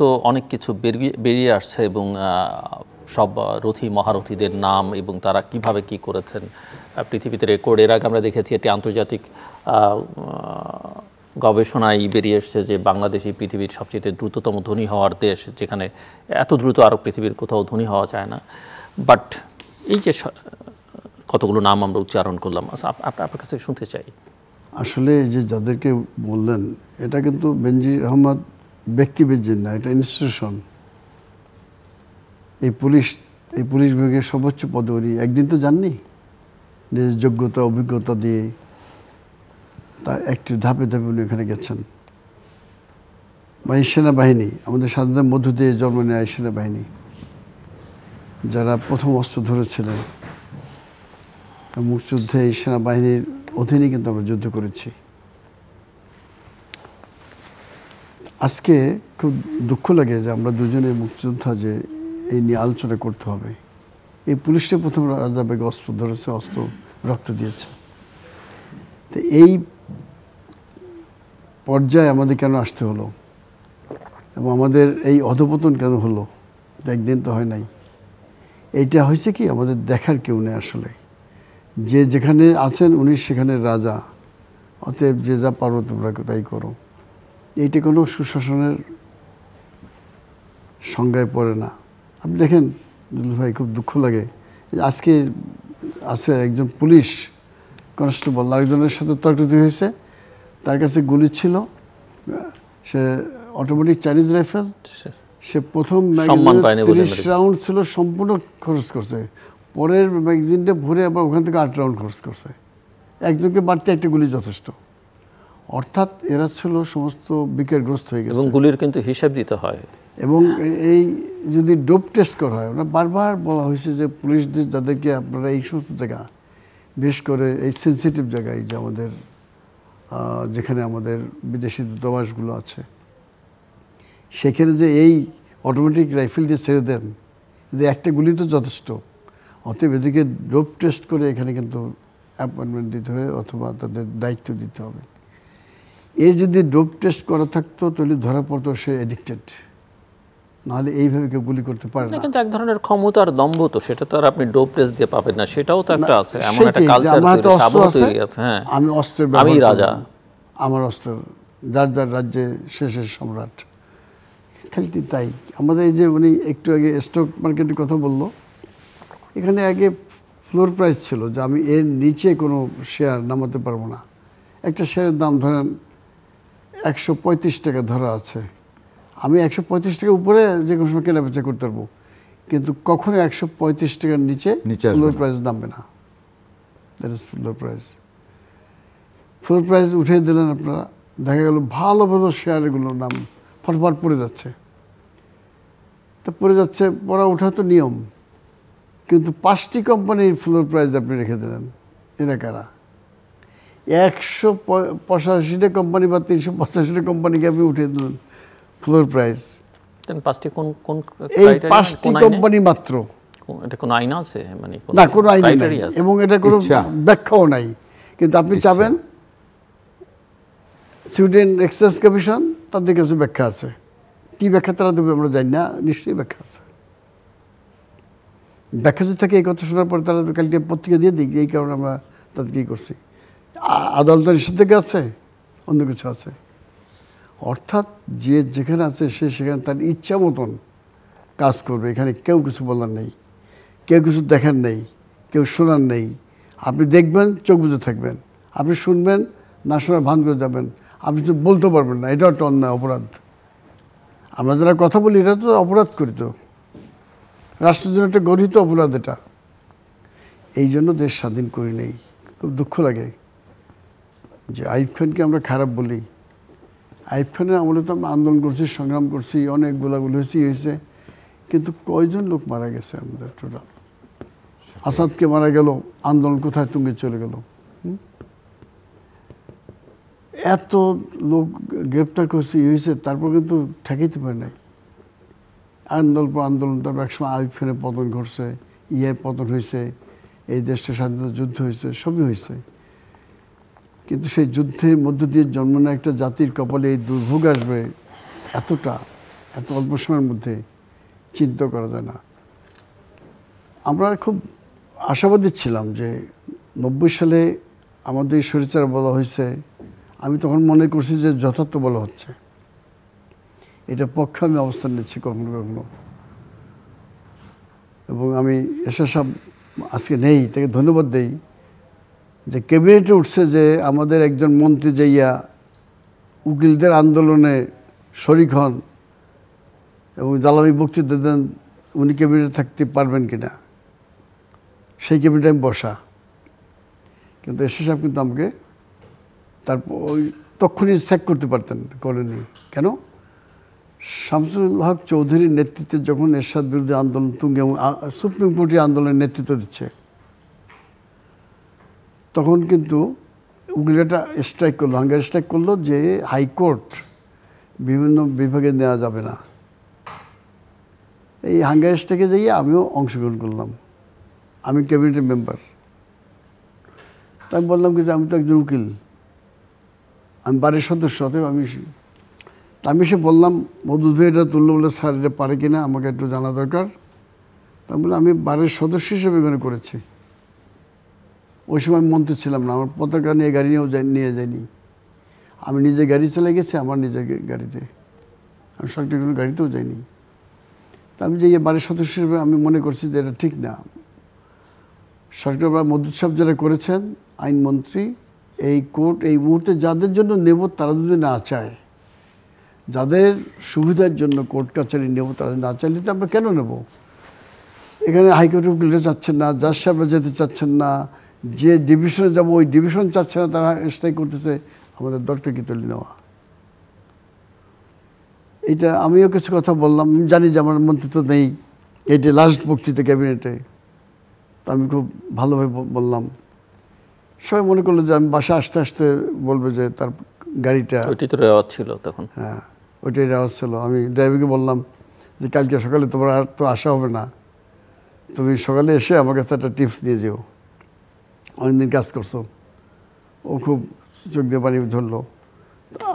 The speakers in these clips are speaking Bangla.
তো অনেক কিছু বেরিয়ে বেরিয়ে আসছে এবং সব রথী মহারথীদের নাম এবং তারা কিভাবে কি করেছেন পৃথিবীতে রেকর্ড এর আগে আমরা দেখেছি একটি আন্তর্জাতিক গবেষণায় বেরিয়ে এসছে যে বাংলাদেশই পৃথিবীর সবচেয়ে দ্রুততম ধনী হওয়ার দেশ যেখানে এত দ্রুত আরও পৃথিবীর কোথাও ধনী হওয়া যায় না বাট এই যে কতগুলো নাম আমরা উচ্চারণ করলাম আচ্ছা, আপনার কাছে শুনতে চাই আসলে যে যাদেরকে বললেন এটা কিন্তু বেনজির আহমদ ব্যক্তিবীর না এটা ইনস্টিটিউশন এই পুলিশ এই পুলিশ বিভাগের সর্বোচ্চ পদবী একদিন তো জাননি নিজের যোগ্যতা অভিজ্ঞতা দিয়ে তা একটি ধাপে ধাপে উনি ওখানে গেছেন বা এই সেনাবাহিনী আমাদের স্বাধীনতার মধ্য দিয়ে জন্ম নেয় এই সেনাবাহিনী যারা প্রথম অস্ত্র ধরেছিলেন মুক্তিযুদ্ধে এই সেনাবাহিনীর অধীনে কিন্তু আমরা যুদ্ধ করেছি আজকে খুব দুঃখ লাগে যে আমরা দুজনে মুক্তিযোদ্ধা যে এই নিয়ে আলোচনা করতে হবে এই পুলিশটা প্রথম রাজা বেগ অস্ত্র ধরেছে অস্ত্র রক্ত দিয়েছে তো এই পর্যায়ে আমাদের কেন আসতে হলো এবং আমাদের এই অধপতন কেন হলো একদিন তো হয় নাই এইটা হয়েছে কি আমাদের দেখার কেউ নেই আসলে যে যেখানে আছেন উনি সেখানে রাজা অতএব যে যা পারো তোমরা তাই করো এইটি কোনো সুশাসনের সংজ্ঞায় পড়ে না আপনি দেখেন ভাই খুব দুঃখ লাগে আজকে আছে একজন পুলিশ কনস্টেবল আরেকজনের সাথে তর্কটি হয়েছে তার কাছে গুলি ছিল সে অটোমেটিক চাইনিজ রাইফেল সে প্রথম তিরিশ রাউন্ড ছিল সম্পূর্ণ খরচ করছে পরের ম্যাগাজিনটা ভরে আবার ওখান থেকে আট রাউন্ড খরচ করছে একজনকে বাড়তে একটা গুলি যথেষ্ট অর্থাৎ এরা ছিল সমস্ত বিকারগ্রস্ত হয়ে গেছে এবং গুলির কিন্তু হিসাব দিতে হয় এবং এই যদি ডোপ টেস্ট করা হয় ওরা বারবার বলা হয়েছে যে পুলিশদের যাদেরকে আপনারা এই সমস্ত জায়গা বিশেষ করে এই সেন্সিটিভ জায়গায় যে আমাদের যেখানে আমাদের বিদেশি দূতাবাসগুলো আছে সেখানে যে এই অটোমেটিক রাইফেল দিয়ে ছেড়ে দেন যে একটা গুলি তো যথেষ্ট অতএব এদিকে ডোপ টেস্ট করে এখানে কিন্তু অ্যাপয়েন্টমেন্ট দিতে হবে অথবা তাদের দায়িত্ব দিতে হবে এ যদি ডোপ টেস্ট করা থাকতো তাহলে ধরা পড়তো সে এডিক্টেড নাহলে এইভাবে কেউ গুলি করতে পারে না কিন্তু এক ধরনের ক্ষমতার দম্ভ তো সেটা তো আর আপনি ডোপ টেস্ট দিয়ে পাবেন না সেটাও তো একটা আছে এমন একটা কালচার আছে হ্যাঁ। আমি অস্ত্রের আমি রাজা আমার অস্ত্র যার যার রাজ্যে শেষের সম্রাট খালি তাই আমাদের এই যে উনি একটু আগে স্টক মার্কেটের কথা বললো এখানে আগে ফ্লোর প্রাইস ছিল যে আমি এর নিচে কোনো শেয়ার নামাতে পারবো না একটা শেয়ারের দাম ধরেন একশো টাকা ধরা আছে আমি একশো পঁয়ত্রিশ টাকার উপরে যে কোনো সময় কেনাবেচা করতে পারবো কিন্তু কখনো একশো পঁয়ত্রিশ টাকার নিচে ফ্লোর প্রাইস নামবে না that is floor price floor price উঠে দিলেন আপনারা দেখা গেল ভালো ভালো শেয়ারগুলোর নাম ফটফট পড়ে যাচ্ছে তা পড়ে যাচ্ছে পড়া ওঠা তো নিয়ম কিন্তু পাঁচটি কোম্পানির ফ্লোর প্রাইস আপনি রেখে দিলেন এরা কারা একশো পঁচাশিটা কোম্পানি বা তিনশো পঁচাশিটা কোম্পানিকে আপনি উঠিয়ে দিলেন ফ্লোর প্রাইস পাঁচটি কোন কোন এই পাঁচটি কোম্পানি মাত্র এটা কোনো আইন আছে মানে না কোনো আইন নেই এবং এটা কোনো ব্যাখ্যাও নাই কিন্তু আপনি চাবেন সুইডেন এক্সাইজ কমিশন তাদের কাছে ব্যাখ্যা আছে কি ব্যাখ্যা তারা দেবে আমরা জানি না নিশ্চয়ই ব্যাখ্যা আছে ব্যাখ্যা যদি থাকে এই কথা শোনার পরে তারা কালকে পত্রিকা দিয়ে দিই এই কারণে আমরা তাদের কী করছি আদালতের সাথে আছে অন্য কিছু আছে অর্থাৎ যে যেখানে আছে সে সেখানে তার ইচ্ছা মতন কাজ করবে এখানে কেউ কিছু বলার নেই কেউ কিছু দেখার নেই কেউ শোনার নেই আপনি দেখবেন চোখ বুঝে থাকবেন আপনি শুনবেন না শোনার ভান করে যাবেন আপনি তো বলতে পারবেন না এটাও একটা অন্যায় অপরাধ আমরা যারা কথা বলি এটা তো অপরাধ করি তো রাষ্ট্রের জন্য একটা গঠিত অপরাধ এটা এই জন্য দেশ স্বাধীন করি নেই খুব দুঃখ লাগে যে আইফ আমরা খারাপ বলি আইফ খানের আমলে তো আমরা আন্দোলন করছি সংগ্রাম করছি অনেক গোলাগুলি হয়েছে হয়েছে কিন্তু কয়জন লোক মারা গেছে আমাদের টোটাল আসাদকে মারা গেল আন্দোলন কোথায় তুঙ্গে চলে গেল এত লোক গ্রেপ্তার করছে হয়েছে তারপর কিন্তু ঠেকাইতে পারে নাই আন্দোলন পর আন্দোলন তারপর একসময় আইফেনে পতন ঘটছে ইয়ের পতন হয়েছে এই দেশটা স্বাধীনতা যুদ্ধ হয়েছে সবই হয়েছে কিন্তু সেই যুদ্ধের মধ্য দিয়ে জন্ম নেওয়া একটা জাতির কপালে এই দুর্ভোগ আসবে এতটা এত অল্প সময়ের মধ্যে চিন্তা করা যায় না আমরা খুব আশাবাদী ছিলাম যে নব্বই সালে আমাদের শরীরচার বলা হয়েছে আমি তখন মনে করছি যে যথার্থ বলা হচ্ছে এটা পক্ষে আমি অবস্থান নিচ্ছি কখনো কখনো এবং আমি এসা সব আজকে নেই তাকে ধন্যবাদ দেই যে ক্যাবিনেটে উঠছে যে আমাদের একজন মন্ত্রী যাইয়া উকিলদের আন্দোলনে শরিক হন এবং জ্বালামি বক্তৃতা দেন উনি ক্যাবিনেটে থাকতে পারবেন কিনা সেই ক্যাবিনেটে আমি বসা কিন্তু এসে সাহেব কিন্তু আমাকে তারপর ওই তখনই স্যাক করতে পারতেন করেনি কেন শামসুল হক চৌধুরীর নেতৃত্বে যখন এরশাদ বিরুদ্ধে আন্দোলন তুঙ্গে এবং সুপ্রিম কোর্টের আন্দোলনের নেতৃত্ব দিচ্ছে তখন কিন্তু উকিলেটা স্ট্রাইক করলো হাঙ্গার স্ট্রাইক করলো যে হাইকোর্ট বিভিন্ন বিভাগে নেওয়া যাবে না এই হাঙ্গার স্ট্রাইকে যাইয়ে আমিও অংশগ্রহণ করলাম আমি ক্যাবিনেটের মেম্বার আমি বললাম কি যে আমি তো একজন উকিল আমি বাড়ির সদস্য অতএব আমি আমি সে বললাম মধু এটা তুললো বলে স্যার এটা পারে কিনা আমাকে একটু জানা দরকার তা বলে আমি বাড়ির সদস্য হিসেবে এখানে করেছি ওই সময় আমি মন্ত্রী ছিলাম না আমার পতাকা নিয়ে গাড়ি নিয়েও নিয়ে যাইনি আমি নিজে গাড়ি চলে গেছি আমার নিজের গাড়িতে আমি সরকারি কোনো গাড়িতেও যাইনি তা আমি যে বাড়ির সদস্য হিসেবে আমি মনে করছি যে এটা ঠিক না সরকার বা সাহেব যারা করেছেন আইনমন্ত্রী এই কোর্ট এই মুহূর্তে যাদের জন্য নেব তারা যদি না চায় যাদের সুবিধার জন্য কোর্ট কাছারি নেব তারা না চাইলে তো আমরা কেন নেব এখানে হাইকোর্টের উকিলরা চাচ্ছেন না জাজ সাহেবরা যেতে চাচ্ছেন না যে ডিভিশনে যাবো ওই ডিভিশন চাচ্ছে না তারা স্ট্রাইক করতেছে আমাদের কি তুলে নেওয়া এটা আমিও কিছু কথা বললাম জানি যে আমার মন্ত্রী তো নেই এটি লাস্ট বক্তৃতা ক্যাবিনেটে তা আমি খুব ভালোভাবে বললাম সবাই মনে করলো যে আমি বাসা আসতে আসতে বলবে যে তার গাড়িটা ওইটি তো রেওয়াজ ছিল তখন হ্যাঁ ওইটাই রেওয়াজ ছিল আমি ড্রাইভারকে বললাম যে কালকে সকালে তোমার আর তো আসা হবে না তুমি সকালে এসে আমার কাছে একটা টিপস দিয়ে যেও অনেকদিন কাজ করছো ও খুব চোখ দিয়ে বাড়ি ধরলো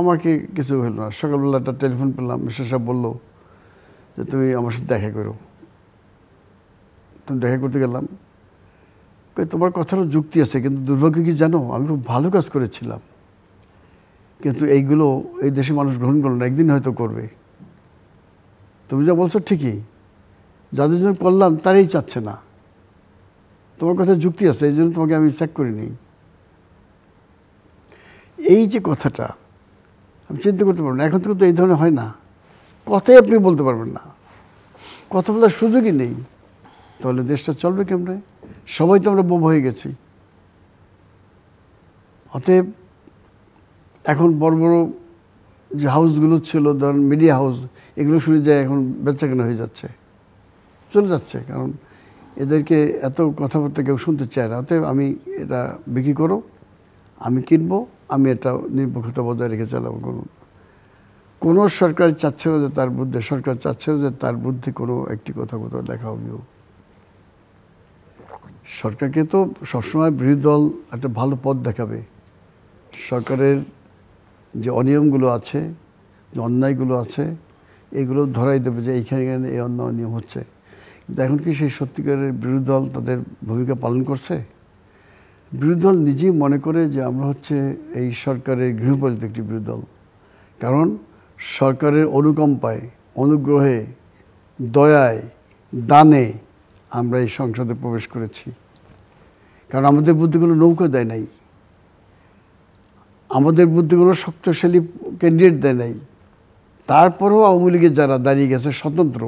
আমাকে কিছু হলো না সকালবেলা একটা টেলিফোন পেলাম মিস্টার সাহেব বললো যে তুমি আমার সাথে দেখা করো তুমি দেখা করতে গেলাম তোমার কথারও যুক্তি আছে কিন্তু দুর্ভাগ্য কি জানো আমি খুব ভালো কাজ করেছিলাম কিন্তু এইগুলো এই দেশে মানুষ গ্রহণ করলো না একদিন হয়তো করবে তুমি যা বলছো ঠিকই যাদের জন্য করলাম তারাই চাচ্ছে না তোমার কথা যুক্তি আছে এই জন্য তোমাকে আমি চেক নি এই যে কথাটা আমি চিন্তা করতে পারবো না এখন থেকে তো এই ধরনের হয় না কথাই আপনি বলতে পারবেন না কথা বলার সুযোগই নেই তাহলে দেশটা চলবে কেমনে সবাই তো আমরা বোব হয়ে গেছি অতএব এখন বড় বড় যে হাউসগুলো ছিল ধরেন মিডিয়া হাউস এগুলো শুনে যায় এখন বেচাকেনা হয়ে যাচ্ছে চলে যাচ্ছে কারণ এদেরকে এত কথাবার্তা কেউ শুনতে চায় না অতএব আমি এটা বিক্রি করো আমি কিনবো আমি এটা নিরপেক্ষতা বজায় রেখে চালাবো কোনো কোনো সরকার চাচ্ছে না যে তার বুদ্ধে সরকার চাচ্ছে না যে তার বুদ্ধে কোনো একটি কথা কোথাও দেখা হবে সরকারকে তো সবসময় বিরোধী দল একটা ভালো পথ দেখাবে সরকারের যে অনিয়মগুলো আছে যে অন্যায়গুলো আছে এগুলো ধরাই দেবে যে এইখানে এই অন্য অনিয়ম হচ্ছে এখন কি সেই সত্যিকারের বিরোধী দল তাদের ভূমিকা পালন করছে বিরোধী দল নিজেই মনে করে যে আমরা হচ্ছে এই সরকারের গৃহপালিত একটি বিরোধী দল কারণ সরকারের অনুকম্পায় অনুগ্রহে দয়ায় দানে আমরা এই সংসদে প্রবেশ করেছি কারণ আমাদের বুদ্ধি কোনো নৌকা দেয় নাই আমাদের বুদ্ধি কোনো শক্তিশালী ক্যান্ডিডেট দেয় নাই তারপরেও আওয়ামী লীগের যারা দাঁড়িয়ে গেছে স্বতন্ত্র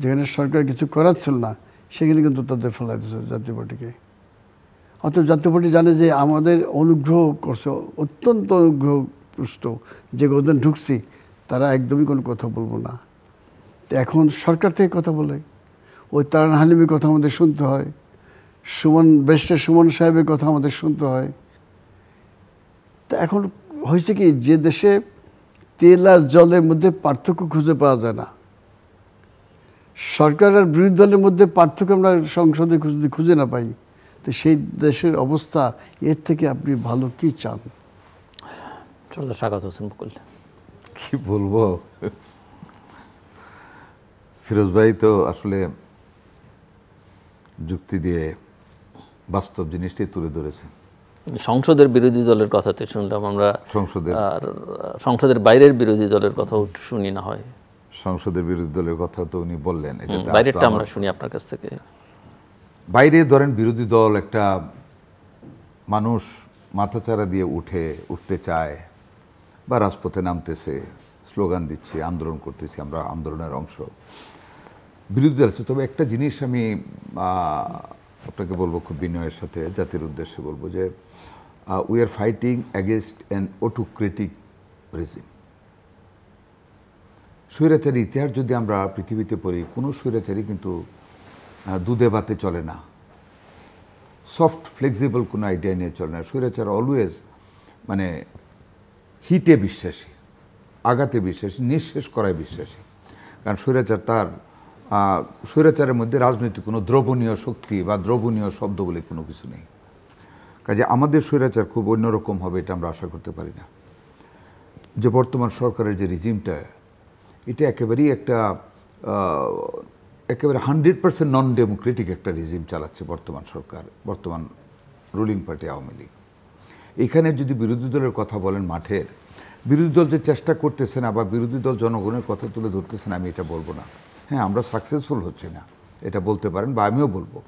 যেখানে সরকার কিছু করাচ্ছিল না সেখানে কিন্তু তাদের ফেলাইতেছে জাতীয় পার্টিকে অর্থাৎ জাতীয় পার্টি জানে যে আমাদের অনুগ্রহ করছে অত্যন্ত অনুগ্রহ পুষ্ট যে গদিন ঢুকছি তারা একদমই কোনো কথা বলবো না এখন সরকার থেকে কথা বলে ওই তারান হালিমের কথা আমাদের শুনতে হয় সুমন বেশে সুমন সাহেবের কথা আমাদের শুনতে হয় তা এখন হয়েছে কি যে দেশে তেল আর জলের মধ্যে পার্থক্য খুঁজে পাওয়া যায় না সরকার আর বিরোধী দলের মধ্যে পার্থক্য আমরা সংসদে যদি খুঁজে না পাই তো সেই দেশের অবস্থা এর থেকে আপনি ভালো কি চান স্বাগত হোসেন বকুল কি বলবো ফিরোজ ভাই তো আসলে যুক্তি দিয়ে বাস্তব জিনিসটি তুলে ধরেছে সংসদের বিরোধী দলের কথা তো শুনলাম আমরা সংসদের সংসদের বাইরের বিরোধী দলের কথাও শুনি না হয় সংসদের বিরোধী দলের কথা তো উনি বললেন এটা আমরা শুনি আপনার কাছ থেকে বাইরে ধরেন বিরোধী দল একটা মানুষ মাথাচারা দিয়ে উঠে উঠতে চায় বা রাজপথে নামতেছে স্লোগান দিচ্ছে আন্দোলন করতেছি আমরা আন্দোলনের অংশ বিরোধী দল আছে তবে একটা জিনিস আমি আপনাকে বলবো খুব বিনয়ের সাথে জাতির উদ্দেশ্যে বলবো যে we are fighting against an autocratic regime স্বৈরাচারী ইতিহাস যদি আমরা পৃথিবীতে পড়ি কোনো স্বৈরাচারী কিন্তু দুধে বাতে চলে না সফট ফ্লেক্সিবল কোনো আইডিয়া নিয়ে চলে না স্বৈরাচার অলওয়েজ মানে হিটে বিশ্বাসী আঘাতে বিশ্বাসী নিঃশেষ করায় বিশ্বাসী কারণ স্বৈরাচার তার স্বৈরাচারের মধ্যে রাজনৈতিক কোনো দ্রবণীয় শক্তি বা দ্রবণীয় শব্দ বলে কোনো কিছু নেই কাজে আমাদের স্বৈরাচার খুব অন্যরকম হবে এটা আমরা আশা করতে পারি না যে বর্তমান সরকারের যে রিজিমটা এটা একেবারেই একটা একেবারে হান্ড্রেড পার্সেন্ট নন ডেমোক্রেটিক একটা রিজিম চালাচ্ছে বর্তমান সরকার বর্তমান রুলিং পার্টি আওয়ামী লীগ এখানে যদি বিরোধী দলের কথা বলেন মাঠের বিরোধী দল যে চেষ্টা করতেছে না বা বিরোধী দল জনগণের কথা তুলে ধরতেছে না আমি এটা বলবো না হ্যাঁ আমরা সাকসেসফুল হচ্ছে না এটা বলতে পারেন বা আমিও বলবো